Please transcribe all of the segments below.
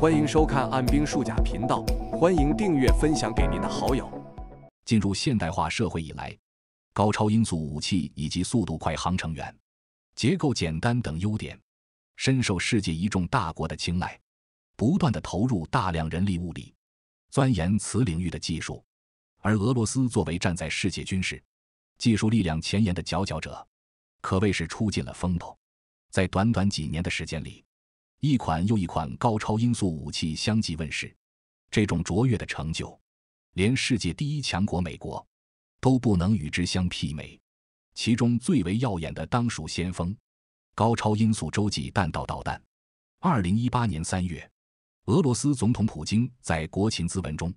欢迎收看暗兵术甲频道，欢迎订阅，分享给您的好友。进入现代化社会以来，高超音速武器以及速度快、航程远、结构简单等优点，深受世界一众大国的青睐，不断的投入大量人力物力，钻研此领域的技术。而俄罗斯作为站在世界军事技术力量前沿的佼佼者，可谓是出尽了风头，在短短几年的时间里。一款又一款高超音速武器相继问世，这种卓越的成就，连世界第一强国美国都不能与之相媲美。其中最为耀眼的当属“先锋”高超音速洲际弹道导弹。二零一八年三月，俄罗斯总统普京在国情咨文中，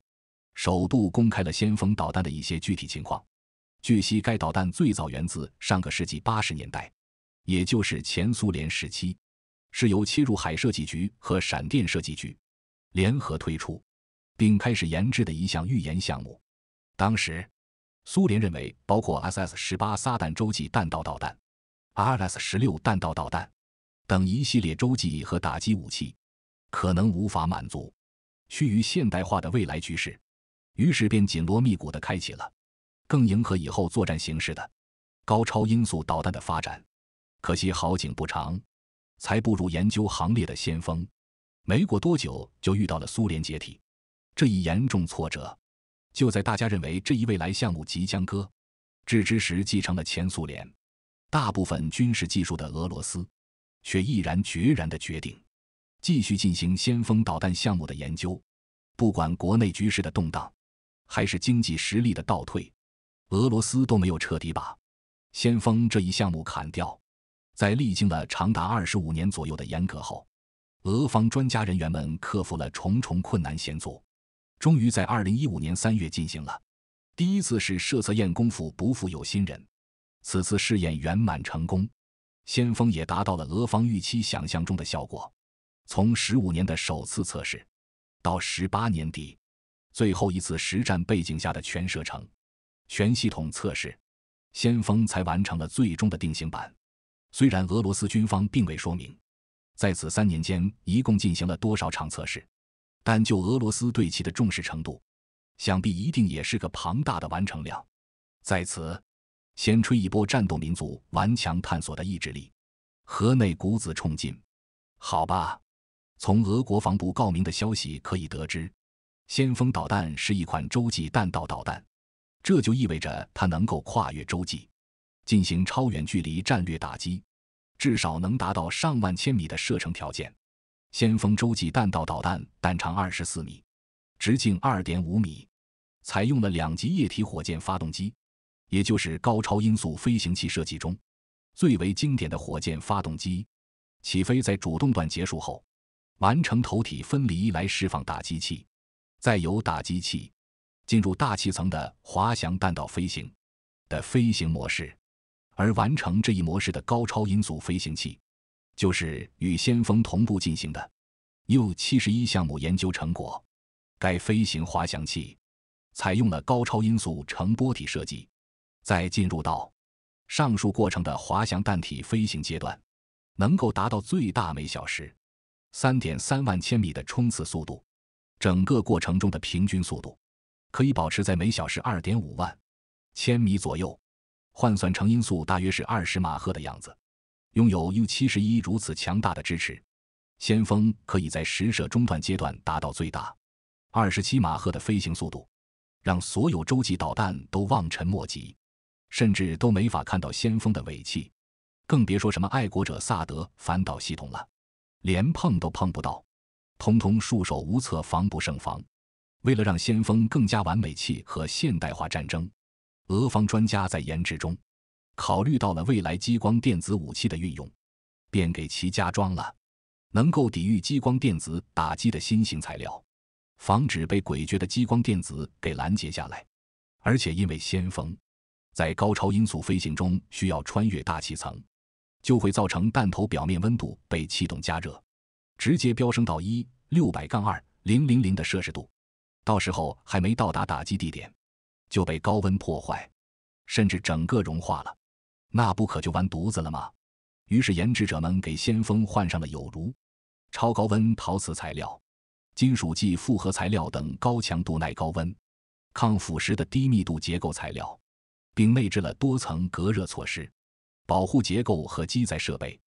首度公开了“先锋”导弹的一些具体情况。据悉，该导弹最早源自上个世纪八十年代，也就是前苏联时期。是由切入海设计局和闪电设计局联合推出，并开始研制的一项预研项目。当时，苏联认为包括 S S 十八撒旦洲际弹道导弹、R S 十六弹道导弹等一系列洲际和打击武器可能无法满足趋于现代化的未来局势，于是便紧锣密鼓地开启了更迎合以后作战形式的高超音速导弹的发展。可惜好景不长。才步入研究行列的先锋，没过多久就遇到了苏联解体这一严重挫折。就在大家认为这一未来项目即将搁置之时，继承了前苏联大部分军事技术的俄罗斯，却毅然决然的决定继续进行先锋导弹项目的研究，不管国内局势的动荡，还是经济实力的倒退，俄罗斯都没有彻底把先锋这一项目砍掉。在历经了长达二十五年左右的严格后，俄方专家人员们克服了重重困难险阻，终于在二零一五年三月进行了第一次是射测验。功夫不负有心人，此次试验圆满成功，先锋也达到了俄方预期想象中的效果。从十五年的首次测试到十八年底最后一次实战背景下的全射程、全系统测试，先锋才完成了最终的定型版。虽然俄罗斯军方并未说明，在此三年间一共进行了多少场测试，但就俄罗斯对其的重视程度，想必一定也是个庞大的完成量。在此，先吹一波战斗民族顽强探索的意志力，和内骨子冲劲。好吧，从俄国防部告明的消息可以得知，先锋导弹是一款洲际弹道导弹，这就意味着它能够跨越洲际。进行超远距离战略打击，至少能达到上万千米的射程条件。先锋洲际弹道导弹弹长二十四米，直径二点五米，采用了两级液体火箭发动机，也就是高超音速飞行器设计中最为经典的火箭发动机。起飞在主动段结束后，完成头体分离来释放打击器，再由打击器进入大气层的滑翔弹道飞行的飞行模式。而完成这一模式的高超音速飞行器，就是与先锋同步进行的 U71 项目研究成果。该飞行滑翔器采用了高超音速乘波体设计，在进入到上述过程的滑翔弹体飞行阶段，能够达到最大每小时3.3万千米的冲刺速度。整个过程中的平均速度可以保持在每小时2.5万千米左右。换算成音速，大约是二十马赫的样子。拥有 U-71 如此强大的支持，先锋可以在实射中段阶段达到最大二十七马赫的飞行速度，让所有洲际导弹都望尘莫及，甚至都没法看到先锋的尾气，更别说什么爱国者、萨德反导系统了，连碰都碰不到，通通束手无策、防不胜防。为了让先锋更加完美契合现代化战争。俄方专家在研制中，考虑到了未来激光电子武器的运用，便给其加装了能够抵御激光电子打击的新型材料，防止被诡谲的激光电子给拦截下来。而且，因为先锋在高超音速飞行中需要穿越大气层，就会造成弹头表面温度被气动加热，直接飙升到一六百杠二零零零的摄氏度。到时候还没到达打击地点。就被高温破坏，甚至整个融化了，那不可就完犊子了吗？于是研制者们给先锋换上了有如超高温陶瓷材料、金属剂复合材料等高强度耐高温、抗腐蚀的低密度结构材料，并内置了多层隔热措施，保护结构和机载设备，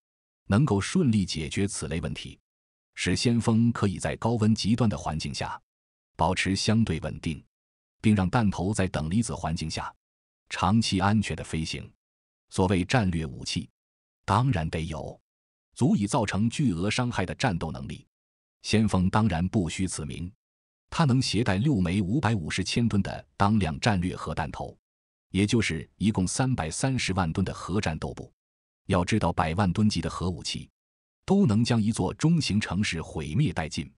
能够顺利解决此类问题，使先锋可以在高温极端的环境下保持相对稳定。并让弹头在等离子环境下长期安全的飞行。所谓战略武器，当然得有足以造成巨额伤害的战斗能力。先锋当然不虚此名，它能携带六枚五百五十千吨的当量战略核弹头，也就是一共三百三十万吨的核战斗部。要知道，百万吨级的核武器都能将一座中型城市毁灭殆尽。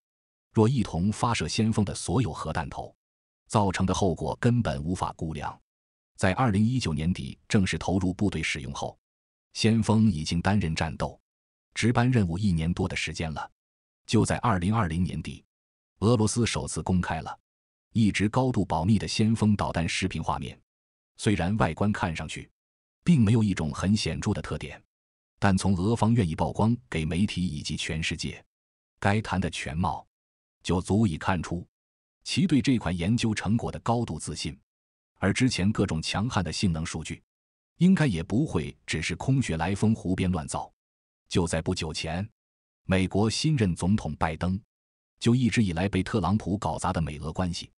若一同发射先锋的所有核弹头，造成的后果根本无法估量。在二零一九年底正式投入部队使用后，先锋已经担任战斗值班任务一年多的时间了。就在二零二零年底，俄罗斯首次公开了一直高度保密的先锋导弹视频画面。虽然外观看上去并没有一种很显著的特点，但从俄方愿意曝光给媒体以及全世界该谈的全貌，就足以看出。其对这款研究成果的高度自信，而之前各种强悍的性能数据，应该也不会只是空穴来风、胡编乱造。就在不久前，美国新任总统拜登就一直以来被特朗普搞砸的美俄关系，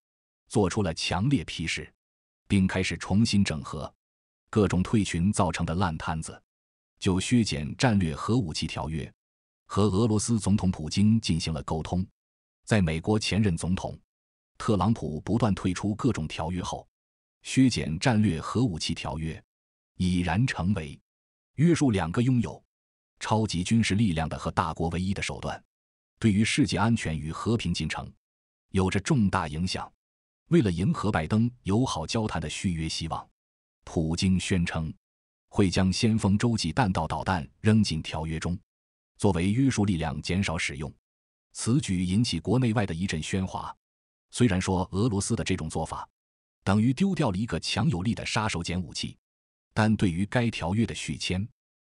做出了强烈批示，并开始重新整合各种退群造成的烂摊子，就削减战略核武器条约，和俄罗斯总统普京进行了沟通，在美国前任总统。特朗普不断退出各种条约后，削减战略核武器条约已然成为约束两个拥有超级军事力量的和大国唯一的手段，对于世界安全与和平进程有着重大影响。为了迎合拜登友好交谈的续约希望，普京宣称会将先锋洲际弹道导弹扔进条约中，作为约束力量减少使用。此举引起国内外的一阵喧哗。虽然说俄罗斯的这种做法，等于丢掉了一个强有力的杀手锏武器，但对于该条约的续签，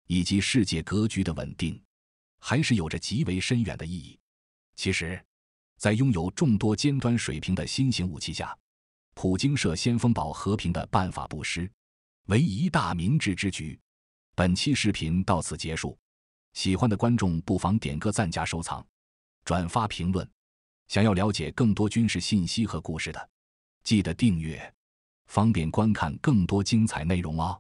以及世界格局的稳定，还是有着极为深远的意义。其实，在拥有众多尖端水平的新型武器下，普京设先锋堡和平的办法不失为一大明智之举。本期视频到此结束，喜欢的观众不妨点个赞、加收藏、转发、评论。想要了解更多军事信息和故事的，记得订阅，方便观看更多精彩内容哦。